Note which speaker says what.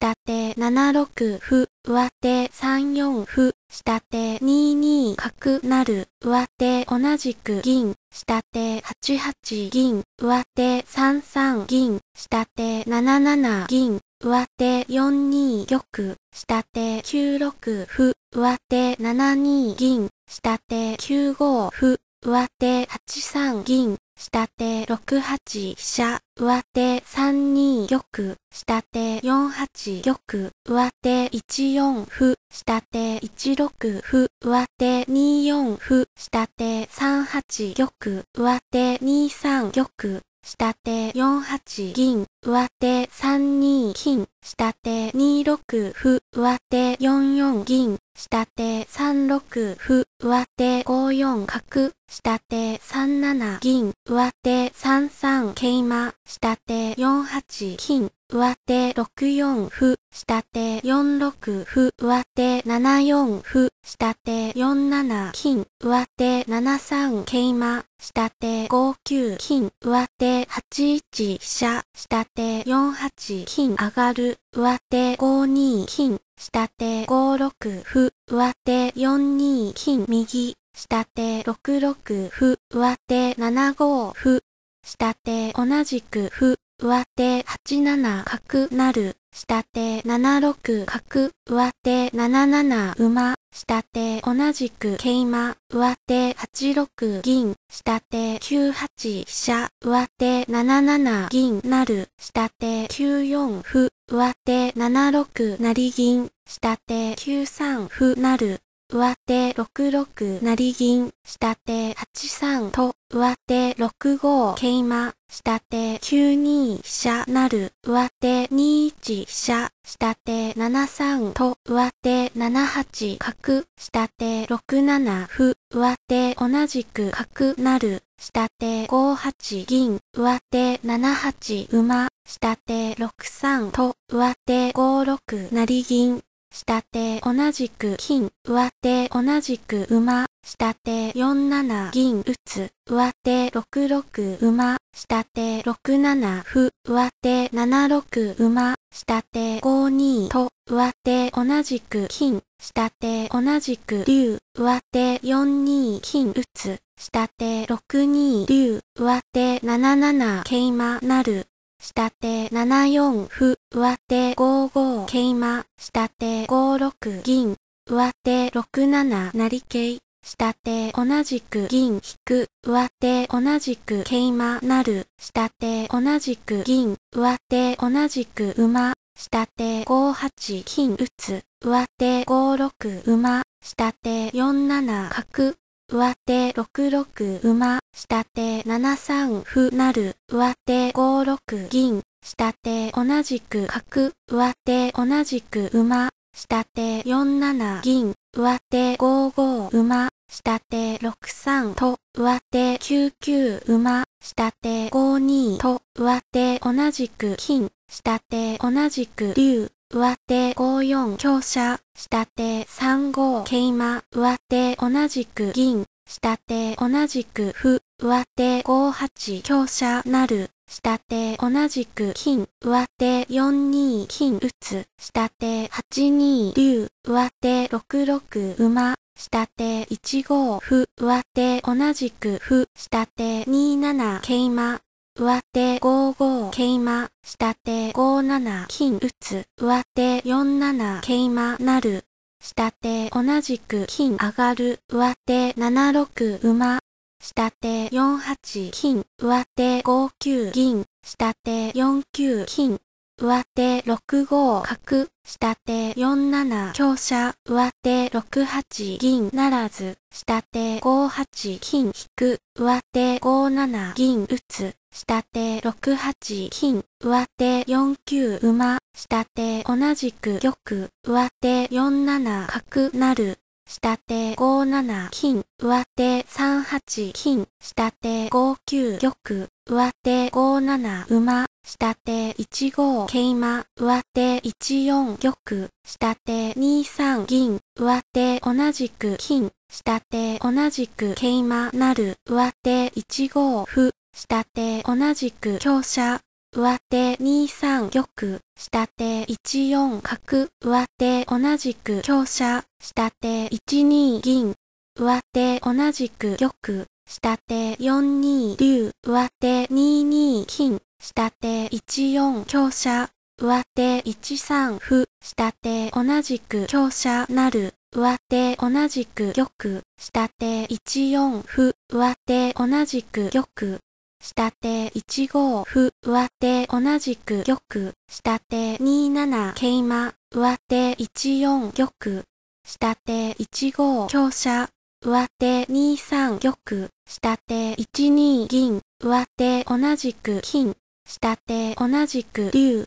Speaker 1: 下手7六歩、上手3四歩、下手2二角なる、上手同じく銀、下手8八銀、上手3三銀、下手7七銀、上手4二玉、下手9六歩、上手7二銀、下手9五歩、上手8三銀、下手6八飛車、上手3二玉、下手4八玉、上手1四歩、下手1六歩、上手2四歩、下手3八玉、上手2三玉、下手4八銀、上手3二金、下手2六歩、上手4四銀、下手3 6歩、上手5 4角、下手3 7銀、上手3 3桂馬、下手4 8金、上手6 4歩、下手4 6歩、上手7 4歩、下手4 7金、上手7 3桂馬、下手5 9金、上手8 1飛車、下手4 8金上がる、上手5 2金、下手5六歩、上手4二金右、下手6六歩、上手7五歩、下手同じく歩、上手8七角なる。下手7六角、上手7七馬、下手同じく桂馬、上手8六銀、下手9八飛車、上手7七銀なる、下手9四歩、上手7六成銀、下手9三歩なる。上手6六成銀、下手8三と、上手6五桂馬、下手9二飛車なる、上手2一飛車、下手7三と、上手7八角、下手6七歩、上手同じく角なる、下手5八銀、上手7八馬、下手6三と、上手5六成銀、下手同じく金、上手同じく馬、下手4七銀打つ、上手6六馬、下手6七歩、上手7六馬、下手5二と、上手同じく金、下手同じく竜、上手4二金打つ、下手6二竜、上手7七桂馬なる。下手7四歩、上手5五桂馬、下手5六銀、上手6七成桂、下手同じく銀引く、上手同じく桂馬なる、下手同じく銀、上手同じく馬、下手5八金打つ、上手5六馬、下手4七角、上手6六馬、下手7三歩なる、上手5六銀、下手同じく角、上手同じく馬、下手4七銀、上手5五馬、下手6三と、上手9九馬、下手5二と、上手同じく金、下手同じく竜、上手5四強者、下手3五桂馬、上手同じく銀、下手同じく歩、上手5八強者なる、下手同じく金、上手4二金打つ、下手8二竜、上手6六馬、下手1五歩、上手同じく歩、下手2七桂馬、上手5五桂馬、下手5七金打つ、上手4七桂馬なる、下手同じく金上がる、上手7六馬、下手4八金、上手5九銀、下手4九金、上手6五角、下手4七香車、上手6八銀ならず、下手5八金引く、上手5七銀打つ、下手6八金、上手4九馬、下手同じく玉、上手4七角なる、下手5七金、上手3八金、下手5九玉、上手5七馬、下手1五桂馬、上手1四玉、下手2三銀、上手同じく金、下手同じく桂馬なる、上手1五歩、下手同じく強者、上手2三玉、下手1四角、上手同じく強者、下手1二銀、上手同じく玉、下手4二竜、上手2二金、下手1四強者、上手1三歩、下手同じく強者なる、上手同じく玉、下手1四歩、上手同じく玉、下手1五歩、上手同じく玉、下手2七桂馬、上手1四玉、下手1号強者、上手2三玉、下手1二銀、上手同じく金、下手同じく竜、